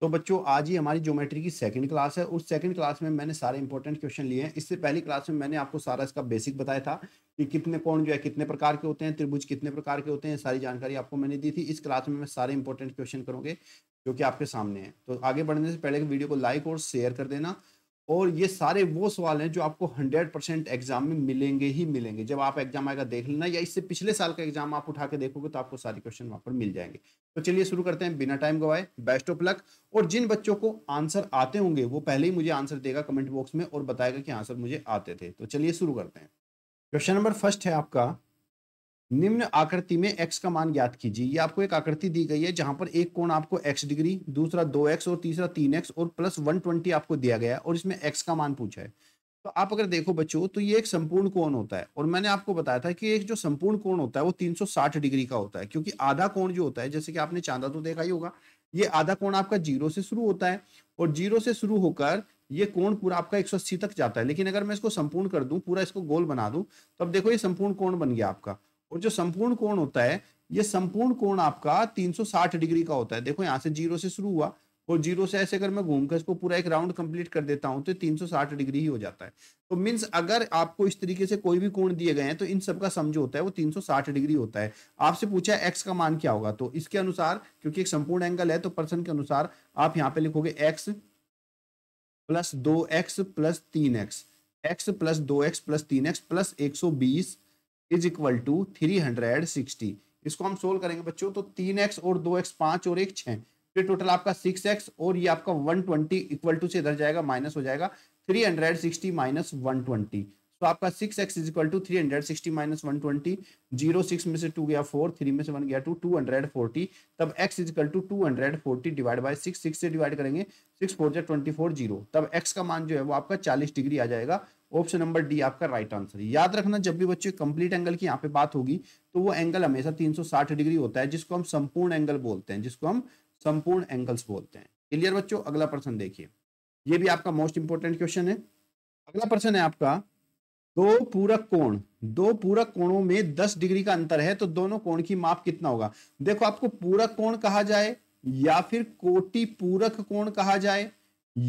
तो बच्चों आज ही हमारी ज्योमेट्री की सेकंड क्लास है उस सेकंड क्लास में मैंने सारे इंपॉर्टेंट क्वेश्चन लिए हैं इससे पहली क्लास में मैंने आपको सारा इसका बेसिक बताया था कि कितने कोण जो है कितने प्रकार के होते हैं त्रिभुज कितने प्रकार के होते हैं सारी जानकारी आपको मैंने दी थी इस क्लास में मैं सारे इंपॉर्टेंट क्वेश्चन करूँगे जो कि आपके सामने है तो आगे बढ़ने से पहले वीडियो को लाइक और शेयर कर देना और ये सारे वो सवाल हैं जो आपको हंड्रेड परसेंट एग्जाम में मिलेंगे ही मिलेंगे जब आप एग्जाम आएगा देख लेना या इससे पिछले साल का एग्जाम आप उठा के देखोगे तो आपको सारे क्वेश्चन वहां पर मिल जाएंगे तो चलिए शुरू करते हैं बिना टाइम गवाए बेस्ट ऑफ लक और जिन बच्चों को आंसर आते होंगे वो पहले ही मुझे आंसर देगा कमेंट बॉक्स में और बताएगा कि आंसर मुझे आते थे तो चलिए शुरू करते हैं क्वेश्चन नंबर फर्स्ट है आपका निम्न आकृति में x का मान ज्ञात कीजिए ये आपको एक आकृति दी गई है जहां पर एक कोण आपको x डिग्री दूसरा 2x और तीसरा 3x और प्लस 120 आपको दिया गया है और इसमें x का मान पूछा है तो आप अगर देखो बच्चों तो ये एक संपूर्ण कोण होता है और मैंने आपको बताया था कि एक जो संपूर्ण कोण होता है वो 360 डिग्री का होता है क्योंकि आधा कोण जो होता है जैसे कि आपने चांदा तो देखा ही होगा ये आधा कोण आपका जीरो से शुरू होता है और जीरो से शुरू होकर ये कोण पूरा आपका 180 तक जाता है लेकिन अगर मैं इसको संपूर्ण कर दूं पूरा इसको गोल बना दूं तो अब देखो ये संपूर्ण कोण बन गया आपका और जो संपूर्ण कोण होता है ये संपूर्ण कोण आपका 360 डिग्री का होता है देखो यहाँ से जीरो से शुरू हुआ और जीरो से ऐसे अगर मैं घूम कर इसको पूरा एक राउंड कंप्लीट कर देता हूँ तो 360 डिग्री ही हो जाता है तो मीन्स अगर आपको इस तरीके से कोई भी कोण दिए गए हैं तो इन सब का समझो होता है वो 360 डिग्री होता है आपसे पूछा एक्स का मान क्या होगा तो इसके अनुसार क्योंकि एक संपूर्ण एंगल है तो पर्सन के अनुसार आप यहाँ पे लिखोगे एक्स प्लस दो एक्स प्लस तीन एक्स एक्स प्लस दो एक्स प्लस तीन एक्स प्लस एक सौ बीस is equal to three hundred sixty इसको हम सोल्व करेंगे बच्चों तो तीन एक्स और दो एक्स पांच और एक छः ये टोटल आपका सिक्स एक्स और ये आपका वन ट्वेंटी इक्वल टू से इधर जाएगा माइनस हो जाएगा three hundred sixty minus one twenty तो आपका six x is equal to three hundred sixty minus one twenty zero six में से टू गया फोर थ्री में से वन गया टू टू हंड्रेड फोर्टी तब x is equal to two hundred forty divide by six six से divide करेंगे six four जो ट्वेंटी फोर जीरो तब एक्स का मान जो है वो आपका चालीस डिग्री आ जाएगा ऑप्शन नंबर डी आपका राइट आंसर है याद रखना जब भी बच्चे कंप्लीट एंगल की यहाँ पे बात होगी तो वो एंगल हमेशा 360 डिग्री होता है जिसको हम संपूर्ण एंगल बोलते हैं जिसको हम संपूर्ण एंगल्स बोलते हैं क्लियर बच्चों अगला प्रश्न देखिए ये भी आपका मोस्ट इंपोर्टेंट क्वेश्चन है अगला प्रश्न है आपका दो पूरक कोण दो पूरक कोणों में दस डिग्री का अंतर है तो दोनों कोण की माप कितना होगा देखो आपको पूरक कोण कहा जाए या फिर कोटि पूरक कोण कहा जाए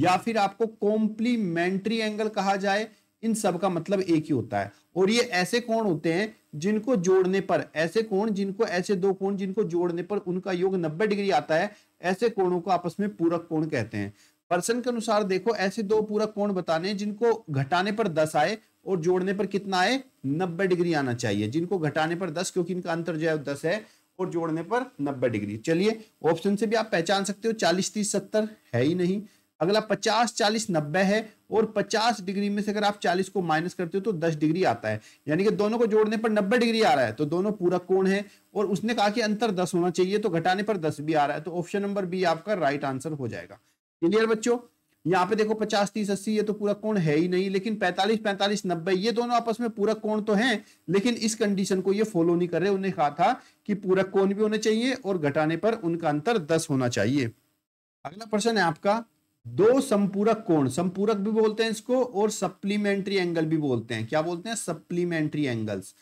या फिर आपको कॉम्प्लीमेंट्री एंगल कहा जाए इन सब का मतलब एक ही होता है और ये ऐसे कोण होते हैं जिनको जोड़ने पर ऐसे कोण जिनको ऐसे दो कोण जिनको जोड़ने पर उनका योग 90 डिग्री आता है ऐसे कोणों को आपस में पूरक कोण कहते हैं पर्सन के अनुसार देखो ऐसे दो पूरक कोण बताने जिनको घटाने पर दस आए और जोड़ने पर कितना आए नब्बे डिग्री आना चाहिए जिनको घटाने पर दस क्योंकि इनका अंतर जो है दस है और जोड़ने पर नब्बे डिग्री चलिए ऑप्शन से भी आप पहचान सकते हो चालीस तीस सत्तर है ही नहीं अगला पचास चालीस नब्बे है और पचास डिग्री में से अगर आप चालीस को माइनस करते हो तो दस डिग्री आता है यानी कि दोनों को जोड़ने पर नब्बे डिग्री आ रहा है तो दोनों पूरा कोण है और उसने कहा कि अंतर दस होना चाहिए तो घटाने पर दस भी आ रहा है तो ऑप्शन नंबर बी आपका राइट आंसर हो जाएगा क्लियर बच्चों यहाँ पे देखो पचास तीस अस्सी ये तो पूरा कोण है ही नहीं लेकिन पैंतालीस पैंतालीस नब्बे ये दोनों आपस में पूरा कोण तो हैं लेकिन इस कंडीशन को ये फॉलो नहीं कर रहे उन्हें कहा था कि पूरा कोण भी होने चाहिए और घटाने पर उनका अंतर दस होना चाहिए अगला प्रश्न है आपका दो संपूरक कोण संपूरक भी बोलते हैं इसको और सप्लीमेंट्री एंगल भी बोलते हैं क्या बोलते हैं सप्लीमेंट्री एंगल्स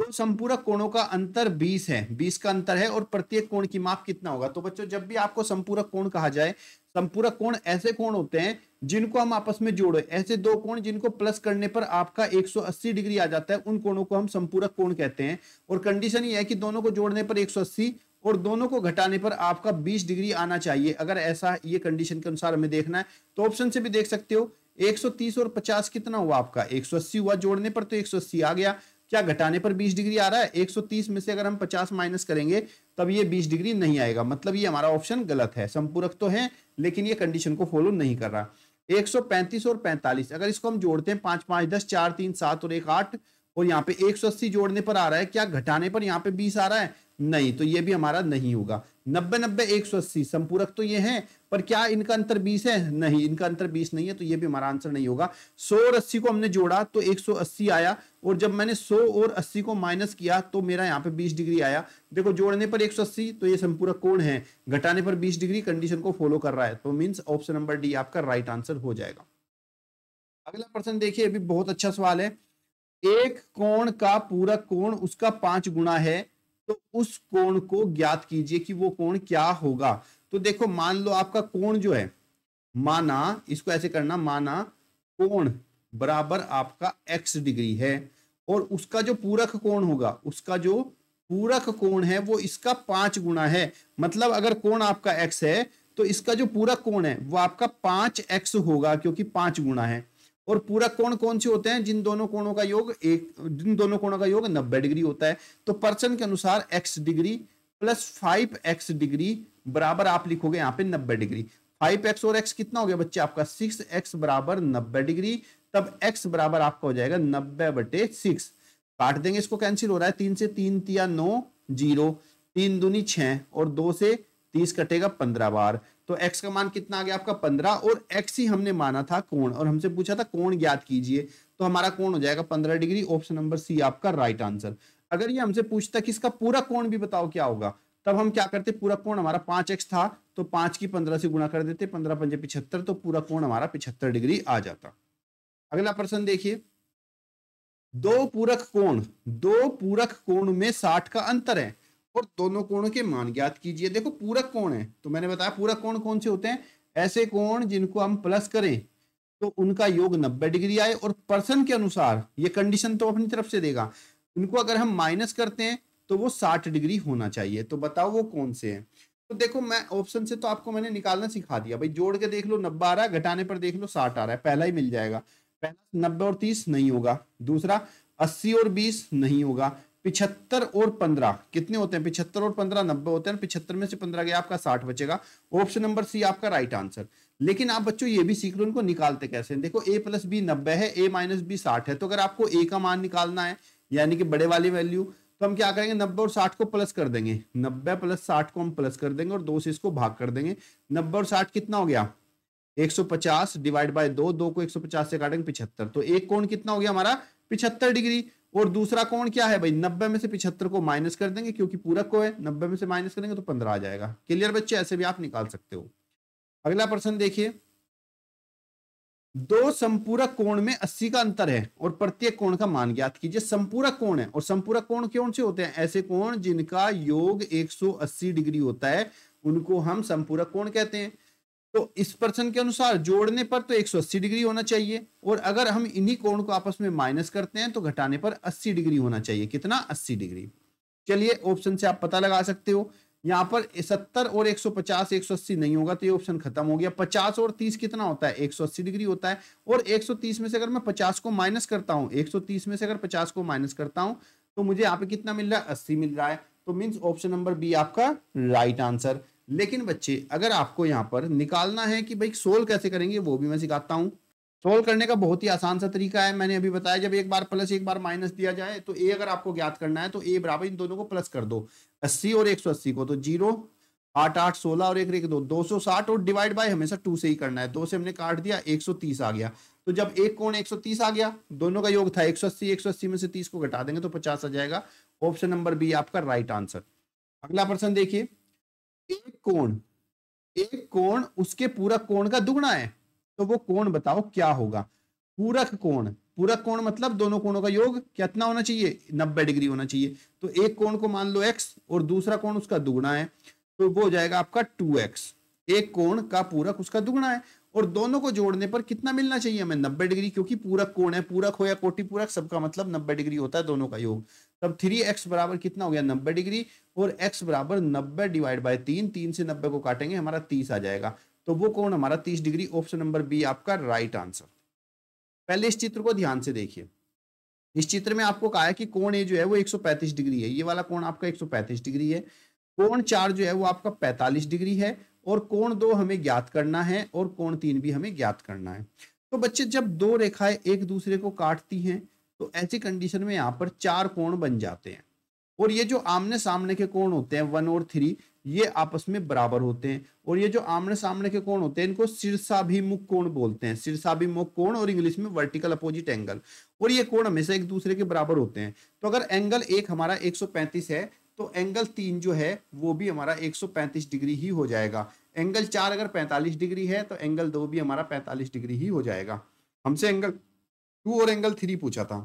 दो संपूरक कोणों का अंतर 20 है 20 का अंतर है और प्रत्येक कोण की माप कितना होगा तो बच्चों जब भी आपको संपूरक कोण कहा जाए संपूरक कोण ऐसे कोण होते हैं जिनको हम आपस में जोड़े ऐसे दो कोण जिनको प्लस करने पर आपका 180 डिग्री आ जाता है उन कोणों को हम संपूरक कोण कहते हैं और कंडीशन ये है कि दोनों को जोड़ने पर 180 और दोनों को घटाने पर आपका 20 डिग्री आना चाहिए अगर ऐसा ये कंडीशन के अनुसार हमें देखना है तो ऑप्शन से भी देख सकते हो 130 और 50 कितना हुआ आपका 180 हुआ जोड़ने पर तो 180 आ गया क्या घटाने पर 20 डिग्री आ रहा है 130 में से अगर हम 50 माइनस करेंगे तब ये 20 डिग्री नहीं आएगा मतलब ये हमारा ऑप्शन गलत है संपूरक तो है लेकिन ये कंडीशन को फॉलो नहीं कर रहा 135 और 45 अगर इसको हम जोड़ते हैं पांच पांच दस चार तीन सात और एक आठ और यहाँ पे 180 जोड़ने पर आ रहा है क्या घटाने पर यहाँ पे 20 आ रहा है नहीं तो ये भी हमारा नहीं होगा नब्बे नब्बे एक सौ अस्सी संपूरक तो ये है पर क्या इनका अंतर बीस है नहीं इनका अंतर बीस नहीं है तो ये भी हमारा आंसर नहीं होगा सौ और अस्सी को हमने जोड़ा तो एक सौ अस्सी आया और जब मैंने सौ और अस्सी को माइनस किया तो मेरा यहाँ पे बीस डिग्री आया देखो जोड़ने पर एक सौ अस्सी तो ये संपूरक कोण है घटाने पर बीस डिग्री कंडीशन को फॉलो कर रहा है तो मीन्स ऑप्शन नंबर डी आपका राइट आंसर हो जाएगा अगला प्रश्न देखिए अभी बहुत अच्छा सवाल है एक कोण का पूरक कोण उसका पांच गुणा है तो उस कोण को ज्ञात कीजिए कि वो कोण क्या होगा तो देखो मान लो आपका कोण जो है माना इसको ऐसे करना माना कोण बराबर आपका एक्स डिग्री है और उसका जो पूरक कोण होगा उसका जो पूरक कोण है वो इसका पांच गुणा है मतलब अगर कोण आपका एक्स है तो इसका जो पूरक कोण है वो आपका पांच एक्स होगा क्योंकि पांच गुणा है और पूरक कोण कौन से होते हैं जिन दोनों कोणों का योग एक जिन दोनों कोणों का योग नब्बे डिग्री होता है तो पर्चन के अनुसार x degree plus five x degree बराबर आप लिखोगे यहाँ पे नब्बे डिग्री फाइव एक्स और एक्स कितना हो गया बच्चे आपका सिक्स एक्स बराबर नब्बे डिग्री तब एक्स बराबर आपका हो जाएगा नब्बे बटे सिक्स काट देंगे इसको कैंसिल हो रहा है तीन से तीन तिया नौ जीरो तीन दूनी छह और दो से तीस कटेगा पंद्रह बार तो x का मान कितना आ गया आपका पंद्रह और x ही हमने माना था कोण और हमसे पूछा था कोण ज्ञात कीजिए तो हमारा कोण हो जाएगा पंद्रह डिग्री ऑप्शन नंबर सी आपका राइट आंसर अगर ये हमसे पूछता कि इसका पूरा कोण भी बताओ क्या होगा तब हम क्या करते पूरा कोण हमारा पांच एक्स था तो पांच की पंद्रह से गुणा कर देते पंद्रह पंजे पिछहत्तर तो पूरा कोण हमारा पिछहत्तर डिग्री आ जाता अगला प्रश्न देखिए दो पूरक कोण दो पूरक कोण में साठ का अंतर है और दोनों कोणों के मान ज्ञात कीजिए देखो पूरक कोण है तो मैंने बताया पूरक कोण कौन से होते हैं ऐसे कोण जिनको हम प्लस करें तो उनका योग नब्बे डिग्री आए और पर्सन के अनुसार ये कंडीशन तो अपनी तरफ से देगा उनको अगर हम माइनस करते हैं तो वो साठ डिग्री होना चाहिए तो बताओ वो कौन से हैं तो देखो मैं ऑप्शन से तो आपको मैंने निकालना सिखा दिया भाई जोड़ के देख लो नब्बे आ रहा है घटाने पर देख लो साठ आ रहा है पहला ही मिल जाएगा पहला नब्बे और तीस नहीं होगा दूसरा अस्सी और बीस नहीं होगा पिछहत्तर और पंद्रह कितने होते हैं पिछहत्तर और पंद्रह नब्बे होते हैं पिछहत्तर में से पंद्रह गया आपका साठ बचेगा ऑप्शन नंबर सी आपका राइट आंसर लेकिन आप बच्चों ये भी सीख लो उनको निकालते कैसे हैं देखो ए प्लस बी नब्बे है ए माइनस बी साठ है तो अगर आपको ए का मान निकालना है यानी कि बड़े वाली वैल्यू तो हम क्या करेंगे नब्बे और साठ को प्लस कर देंगे नब्बे प्लस साठ को हम प्लस कर देंगे और दो से इसको भाग कर देंगे नब्बे और साठ कितना हो गया 150 डिवाइड बाय दो दो को 150 से काटेंगे पिछहत्तर तो एक कोण कितना हो गया हमारा पिछहत्तर डिग्री और दूसरा कोण क्या है भाई नब्बे में से पिछहत्तर को माइनस कर देंगे क्योंकि पूरक को है नब्बे में से माइनस करेंगे तो पंद्रह आ जाएगा क्लियर बच्चे ऐसे भी आप निकाल सकते हो अगला प्रश्न देखिए दो संपूरक कोण में अस्सी का अंतर है और प्रत्येक कोण का मान ज्ञात कीजिए संपूरक कोण है और संपूरक कोण कौन से होते हैं ऐसे कोण जिनका योग एक डिग्री होता है उनको हम संपूरक कोण कहते हैं तो इस प्रश्न के अनुसार जोड़ने पर तो 180 डिग्री होना चाहिए और अगर हम इन्हीं कोण को आपस में माइनस करते हैं तो घटाने पर 80 डिग्री होना चाहिए कितना 80 डिग्री चलिए ऑप्शन से आप पता लगा सकते हो यहाँ पर 70 और 150 180 नहीं होगा तो ये ऑप्शन खत्म हो गया 50 और 30 कितना होता है 180 डिग्री होता है और 130 में से अगर मैं 50 को माइनस करता हूँ 130 में से अगर 50 को माइनस करता हूँ तो मुझे यहाँ पे कितना मिल रहा है 80 मिल रहा है तो मीन्स ऑप्शन नंबर बी आपका राइट आंसर लेकिन बच्चे अगर आपको यहाँ पर निकालना है कि भाई सोल्व कैसे करेंगे वो भी मैं सिखाता हूँ सोल्व करने का बहुत ही आसान सा तरीका है मैंने अभी बताया जब एक बार प्लस एक बार माइनस दिया जाए तो ए अगर आपको ज्ञात करना है तो ए बराबर इन दोनों को प्लस कर दो अस्सी और एक सौ अस्सी को तो जीरो आठ आठ सोलह और एक एक दो दो सौ साठ और डिवाइड बाय हमेशा टू से ही करना है दो से हमने काट दिया एक सौ तीस आ गया तो जब एक कोण एक सौ तीस आ गया दोनों का योग था एक सौ अस्सी एक सौ अस्सी में से तीस को घटा देंगे तो पचास आ जाएगा ऑप्शन नंबर बी आपका राइट आंसर अगला प्रश्न देखिए एक कोण एक कोण उसके पूरक कोण का दुगना है तो वो कोण बताओ क्या होगा पूरक कोण पूरक कोण मतलब दोनों कोणों का योग कितना होना चाहिए नब्बे डिग्री होना चाहिए तो एक कोण को मान लो एक्स और दूसरा कोण उसका दुगना है तो वो हो जाएगा आपका टू एक्स एक कोण का पूरक उसका दुगना है और दोनों को जोड़ने पर कितना मिलना चाहिए हमें नब्बे डिग्री क्योंकि पूरक कोण है पूरक हो या कोटि पूरक सबका मतलब नब्बे डिग्री होता है दोनों का योग तब थ्री एक्स बराबर कितना हो गया नब्बे डिग्री और एक्स बराबर नब्बे डिवाइड बाई तीन तीन से नब्बे को काटेंगे हमारा तीस आ जाएगा तो वो कौन हमारा तीस डिग्री ऑप्शन नंबर बी आपका राइट आंसर पहले इस चित्र को ध्यान से देखिए इस चित्र में आपको कहा है कि कोण ए जो है वो 135 डिग्री है ये वाला कोण आपका 135 डिग्री है कोण चार जो है वो आपका 45 डिग्री है और कोण दो हमें ज्ञात करना है और कोण तीन भी हमें ज्ञात करना है तो बच्चे जब दो रेखाएं एक दूसरे को काटती हैं तो ऐसी कंडीशन में यहाँ पर चार कोण बन जाते हैं और ये जो आमने सामने के कोण होते हैं वन और थ्री ये आपस में बराबर होते हैं और ये जो आमने सामने के कोण होते हैं इनको सिरसाभिमुख कोण बोलते हैं सिरसाभिमुख कोण और इंग्लिश में वर्टिकल अपोजिट एंगल और ये कोण हमेशा एक दूसरे के बराबर होते हैं तो अगर एंगल एक हमारा 135 है तो एंगल तीन जो है वो भी हमारा 135 डिग्री ही हो जाएगा एंगल चार अगर पैंतालीस डिग्री है तो एंगल दो भी हमारा पैंतालीस डिग्री ही हो जाएगा हमसे एंगल टू और एंगल थ्री पूछा था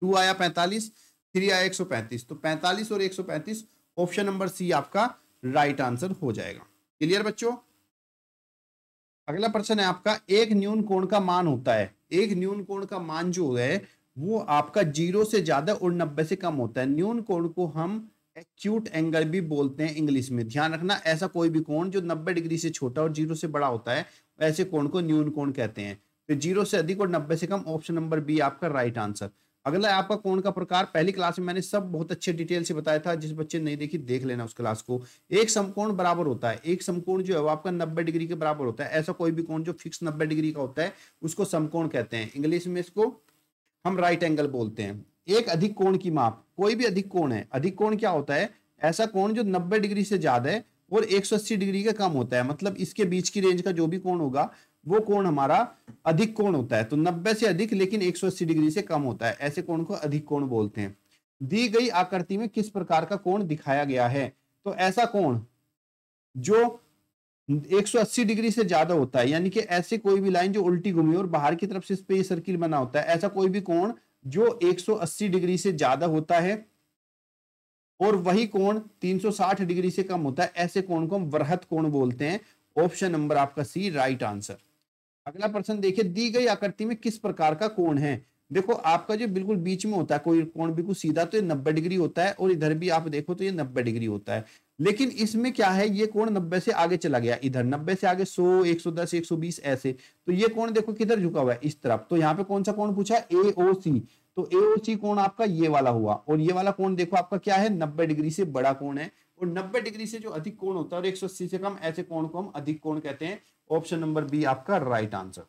टू आया पैंतालीस थ्री आया एक सौ पैंतीस तो पैंतालीस और एक सौ पैंतीस ऑप्शन नंबर सी आपका राइट आंसर हो जाएगा क्लियर बच्चों अगला प्रश्न है आपका एक न्यून कोण का मान होता है एक न्यून कोण का मान जो है वो आपका जीरो से ज्यादा और नब्बे से कम होता है न्यून कोण को हम एक्यूट एंगल भी बोलते हैं इंग्लिश में ध्यान रखना ऐसा कोई भी कोण जो नब्बे डिग्री से छोटा और जीरो से बड़ा होता है ऐसे कोण को न्यून कोण कहते हैं फिर जीरो से अधिक और नब्बे से कम ऑप्शन नंबर बी आपका राइट आंसर अगला है आपका कोण का प्रकार पहली क्लास में मैंने सब बहुत अच्छे डिटेल से बताया था जिस बच्चे नहीं देखी देख लेना उस क्लास को एक समकोण बराबर होता है एक समकोण जो है वो आपका नब्बे डिग्री के बराबर होता है ऐसा कोई भी कोण जो फिक्स नब्बे डिग्री का होता है उसको समकोण कहते हैं इंग्लिश में इसको हम राइट एंगल बोलते हैं एक अधिक कोण की माप कोई भी अधिक कोण है अधिक कोण क्या होता है ऐसा कोण जो नब्बे डिग्री से ज्यादा है और 180 डिग्री का कम होता है मतलब इसके बीच की रेंज का जो भी कोण होगा वो कोण हमारा अधिक कोण होता है तो 90 से अधिक लेकिन 180 डिग्री से कम होता है ऐसे कोण को अधिक कोण बोलते हैं दी गई आकृति में किस प्रकार का कोण दिखाया गया है तो ऐसा कोण जो 180 डिग्री से ज्यादा होता है यानी कि ऐसे कोई भी लाइन जो उल्टी घूमी और बाहर की तरफ से इस पर सर्किल बना होता है ऐसा कोई भी कोण जो 180 डिग्री से ज्यादा होता है और वही कोण 360 डिग्री से कम होता है ऐसे कोण को हम वृहत कोण बोलते हैं ऑप्शन नंबर आपका सी राइट आंसर अगला प्रश्न देखिए दी गई आकृति में किस प्रकार का कोण है देखो आपका जो बिल्कुल बीच में होता है कोई कोण बिल्कुल सीधा तो ये नब्बे डिग्री होता है और इधर भी आप देखो तो ये नब्बे डिग्री होता है लेकिन इसमें क्या है ये कोण नब्बे से आगे चला गया इधर नब्बे से आगे सौ एक सौ दस एक सौ बीस ऐसे तो ये कोण देखो किधर झुका हुआ है इस तरफ तो यहाँ पे कौन सा कोण पूछा ए ओ सी तो ए ओ सी कोण आपका ये वाला हुआ और ये वाला कोण देखो आपका क्या है नब्बे डिग्री से बड़ा कोण है और नब्बे डिग्री से जो अधिक कोण होता है और अस्सी से कम ऐसे कोण को हम अधिक कोण कहते हैं ऑप्शन नंबर बी आपका राइट आंसर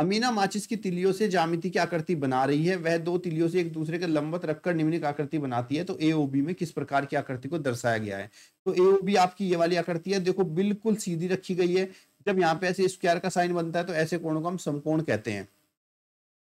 अमीना माचिस की तिलियों से जामिति की आकृति बना रही है वह दो तिलियों से एक दूसरे के लंबत रखकर निम्नलिखित आकृति बनाती है तो ए बी में किस प्रकार की आकृति को दर्शाया गया है तो ए बी आपकी ये वाली आकृति है देखो बिल्कुल सीधी रखी गई है जब यहाँ पे ऐसे स्क्वायर का साइन बनता है तो ऐसे कोणों को हम समकोण कहते हैं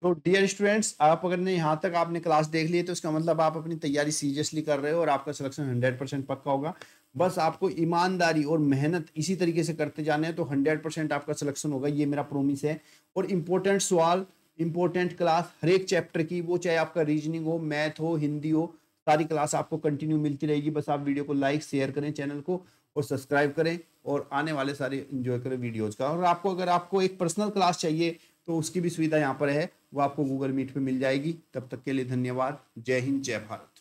तो डियर स्टूडेंट्स आप अगर ने यहाँ तक आपने क्लास देख ली तो इसका मतलब आप अपनी तैयारी सीरियसली कर रहे हो और आपका सिलेक्शन हंड्रेड परसेंट पक्का होगा बस आपको ईमानदारी और मेहनत इसी तरीके से करते जाना है तो हंड्रेड परसेंट आपका सिलेक्शन होगा ये मेरा प्रोमिस है और इम्पोर्टेंट सवाल इम्पोर्टेंट क्लास हर एक चैप्टर की वो चाहे आपका रीजनिंग हो मैथ हो हिंदी हो सारी क्लास आपको कंटिन्यू मिलती रहेगी बस आप वीडियो को लाइक शेयर करें चैनल को और सब्सक्राइब करें और आने वाले सारे इन्जॉय करें वीडियोज़ का और आपको अगर आपको एक पर्सनल क्लास चाहिए तो उसकी भी सुविधा यहाँ पर है वो आपको गूगल मीट पर मिल जाएगी तब तक के लिए धन्यवाद जय हिंद जय भारत